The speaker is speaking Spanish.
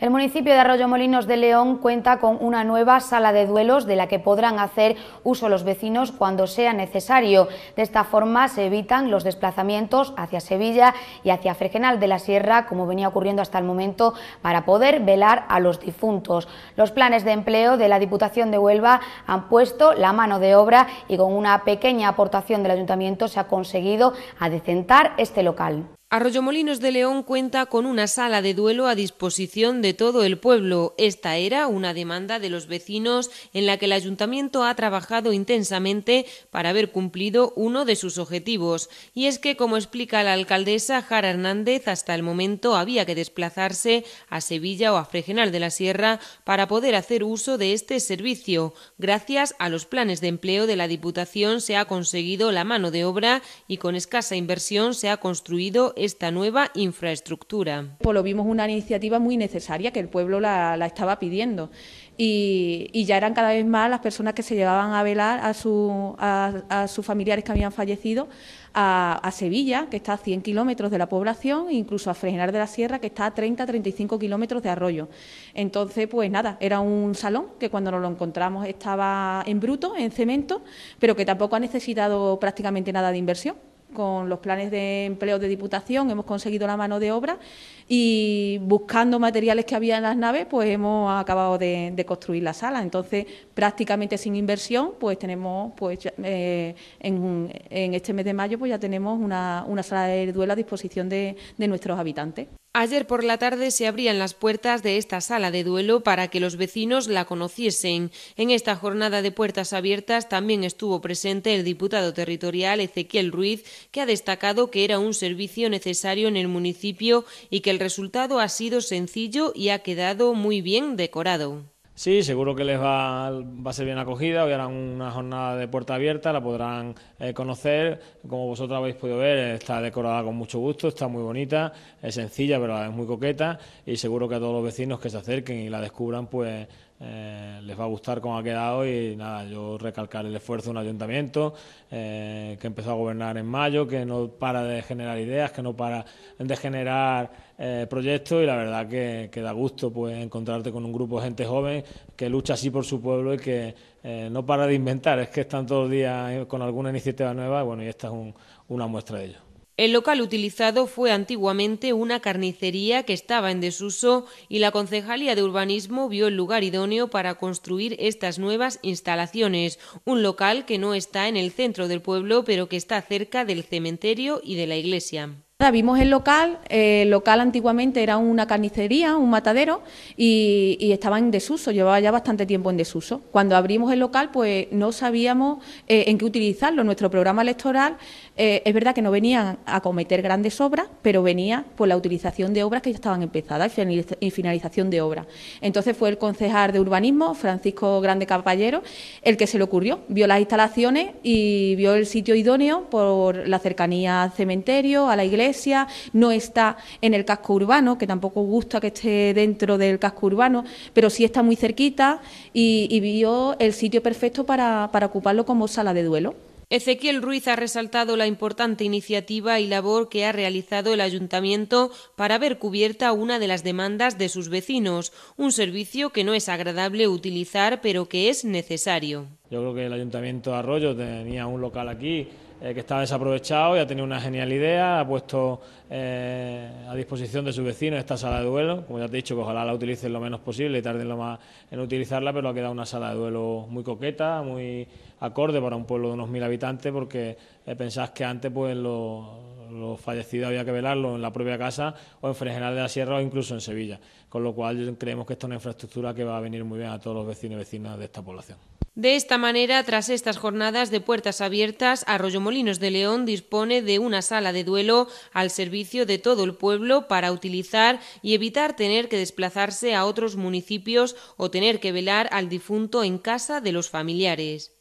El municipio de Arroyo Molinos de León cuenta con una nueva sala de duelos de la que podrán hacer uso los vecinos cuando sea necesario. De esta forma se evitan los desplazamientos hacia Sevilla y hacia Fregenal de la Sierra, como venía ocurriendo hasta el momento, para poder velar a los difuntos. Los planes de empleo de la Diputación de Huelva han puesto la mano de obra y con una pequeña aportación del Ayuntamiento se ha conseguido adecentar este local. Arroyomolinos de León cuenta con una sala de duelo a disposición de todo el pueblo. Esta era una demanda de los vecinos en la que el ayuntamiento ha trabajado intensamente para haber cumplido uno de sus objetivos. Y es que, como explica la alcaldesa Jara Hernández, hasta el momento había que desplazarse a Sevilla o a Fregenal de la Sierra para poder hacer uso de este servicio. Gracias a los planes de empleo de la Diputación se ha conseguido la mano de obra y con escasa inversión se ha construido esta nueva infraestructura. Pues lo vimos una iniciativa muy necesaria que el pueblo la, estaba pidiendo y, ya eran cada vez más las personas que se llevaban a velar a, sus familiares que habían fallecido a, Sevilla, que está a 100 kilómetros de la población, e incluso a Fregenar de la Sierra, que está a 30-35 kilómetros de Arroyo. Entonces, pues nada, era un salón que cuando nos lo encontramos estaba en bruto, en cemento, pero que tampoco ha necesitado prácticamente nada de inversión con los planes de empleo de Diputación, hemos conseguido la mano de obra y buscando materiales que había en las naves, pues hemos acabado de, construir la sala. Entonces, prácticamente sin inversión, pues tenemos, pues eh, en, este mes de mayo, pues ya tenemos una, sala de duelo a disposición de, de nuestros habitantes. Ayer por la tarde se abrían las puertas de esta sala de duelo para que los vecinos la conociesen. En esta jornada de puertas abiertas también estuvo presente el diputado territorial Ezequiel Ruiz, que ha destacado que era un servicio necesario en el municipio y que el resultado ha sido sencillo y ha quedado muy bien decorado. Sí, seguro que les va, va, a ser bien acogida. Hoy harán una jornada de puerta abierta, la podrán eh, conocer. Como vosotros habéis podido ver, está decorada con mucho gusto, está muy bonita, es sencilla, pero es muy coqueta. Y seguro que a todos los vecinos que se acerquen y la descubran, pues eh, les va a gustar cómo ha quedado y nada, yo recalcar el esfuerzo de un ayuntamiento eh, que empezó a gobernar en mayo, que no para de generar ideas, que no para de generar eh, proyectos y la verdad que, da gusto pues encontrarte con un grupo de gente joven que lucha así por su pueblo y que eh, no para de inventar, es que están todos los días con alguna iniciativa nueva y bueno, y esta es una muestra de ello. El local utilizado fue antiguamente una carnicería que estaba en desuso y la Concejalía de Urbanismo vio el lugar idóneo para construir estas nuevas instalaciones, un local que no está en el centro del pueblo pero que está cerca del cementerio y de la iglesia vimos el local, eh, el local antiguamente era una carnicería, un matadero, y, estaba en desuso, llevaba ya bastante tiempo en desuso. Cuando abrimos el local, pues no sabíamos eh, en qué utilizarlo. Nuestro programa electoral, eh, es verdad que no venían a cometer grandes obras, pero venía por la utilización de obras que ya estaban empezadas y finalización de obras. Entonces fue el concejal de urbanismo, Francisco Grande Caballero, el que se le ocurrió. Vio las instalaciones y vio el sitio idóneo por la cercanía al cementerio, a la iglesia no está en el casco urbano, que tampoco gusta que esté dentro del casco urbano, pero sí está muy cerquita y, vio el sitio perfecto para, para ocuparlo como sala de duelo. Ezequiel Ruiz ha resaltado la importante iniciativa y labor que ha realizado el ayuntamiento para ver cubierta una de las demandas de sus vecinos, un servicio que no es agradable utilizar pero que es necesario. Yo creo que el ayuntamiento de Arroyo tenía un local aquí eh, que estaba desaprovechado y ha tenido una genial idea, ha puesto eh, a disposición de sus vecinos esta sala de duelo, como ya te he dicho, que ojalá la utilicen lo menos posible y tarden lo más en utilizarla, pero ha quedado una sala de duelo muy coqueta, muy acorde para un pueblo de unos mil habitantes, porque eh, pensás que antes pues los fallecidos había que velarlo en la propia casa o en Fregenal de la Sierra o incluso en Sevilla, con lo cual creemos que esta es una infraestructura que va a venir muy bien a todos los vecinos y vecinas de esta población. De esta manera, tras estas jornadas de puertas abiertas, Arroyomolinos de León dispone de una sala de duelo al servicio de todo el pueblo para utilizar y evitar tener que desplazarse a otros municipios o tener que velar al difunto en casa de los familiares.